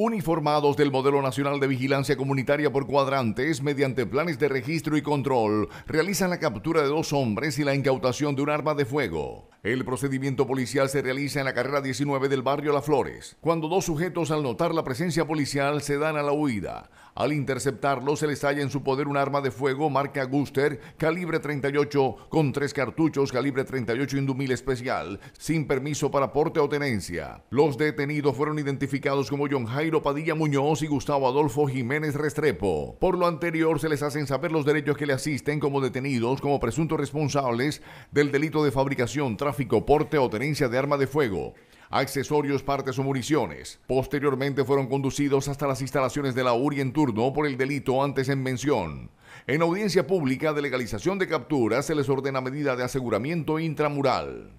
uniformados del Modelo Nacional de Vigilancia Comunitaria por cuadrantes, mediante planes de registro y control, realizan la captura de dos hombres y la incautación de un arma de fuego. El procedimiento policial se realiza en la carrera 19 del barrio La Flores, cuando dos sujetos al notar la presencia policial se dan a la huida. Al interceptarlos se les halla en su poder un arma de fuego marca Guster calibre 38 con tres cartuchos calibre 38 indumil especial sin permiso para porte o tenencia. Los detenidos fueron identificados como John Jairo Padilla Muñoz y Gustavo Adolfo Jiménez Restrepo. Por lo anterior se les hacen saber los derechos que le asisten como detenidos como presuntos responsables del delito de fabricación, tráfico, porte o tenencia de arma de fuego accesorios, partes o municiones. Posteriormente fueron conducidos hasta las instalaciones de la URI en turno por el delito antes en mención. En audiencia pública de legalización de captura se les ordena medida de aseguramiento intramural.